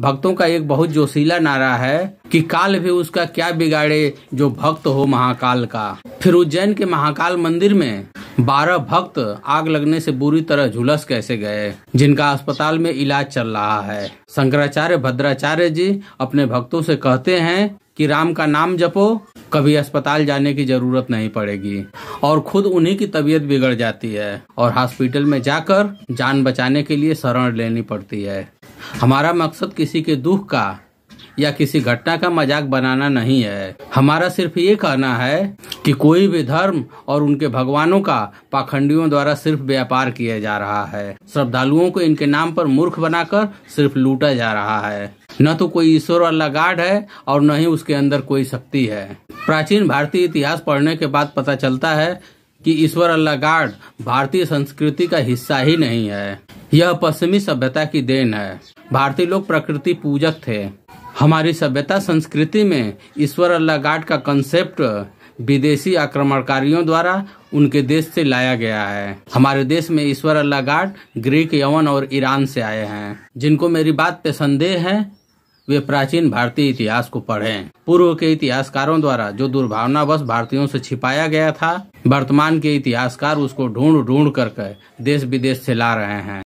भक्तों का एक बहुत जोशीला नारा है कि काल भी उसका क्या बिगाड़े जो भक्त हो महाकाल का फिर उज्जैन के महाकाल मंदिर में बारह भक्त आग लगने से बुरी तरह झुलस कैसे गए जिनका अस्पताल में इलाज चल रहा है शंकराचार्य भद्राचार्य जी अपने भक्तों से कहते हैं कि राम का नाम जपो कभी अस्पताल जाने की जरूरत नहीं पड़ेगी और खुद उन्हीं की तबीयत बिगड़ जाती है और हॉस्पिटल में जाकर जान बचाने के लिए शरण लेनी पड़ती है हमारा मकसद किसी के दुख का या किसी घटना का मजाक बनाना नहीं है हमारा सिर्फ ये कहना है कि कोई भी धर्म और उनके भगवानों का पाखंडियों द्वारा सिर्फ व्यापार किया जा रहा है श्रद्धालुओं को इनके नाम पर मूर्ख बनाकर सिर्फ लूटा जा रहा है न तो कोई ईश्वर वाला गार्ड है और न ही उसके अंदर कोई शक्ति है प्राचीन भारतीय इतिहास पढ़ने के बाद पता चलता है कि ईश्वर अल्लाह गार्ड भारतीय संस्कृति का हिस्सा ही नहीं है यह पश्चिमी सभ्यता की देन है भारतीय लोग प्रकृति पूजक थे हमारी सभ्यता संस्कृति में ईश्वर अल्लाह गार्ड का कंसेप्ट विदेशी आक्रमणकारियों द्वारा उनके देश से लाया गया है हमारे देश में ईश्वर अल्लाह गार्ड ग्रीक यवन और ईरान से आए हैं जिनको मेरी बात पे संदेह है वे प्राचीन भारतीय इतिहास को पढ़ें। पूर्व के इतिहासकारों द्वारा जो दुर्भावनावश भारतीयों से छिपाया गया था वर्तमान के इतिहासकार उसको ढूंढ ढूंढ कर देश विदेश से ला रहे हैं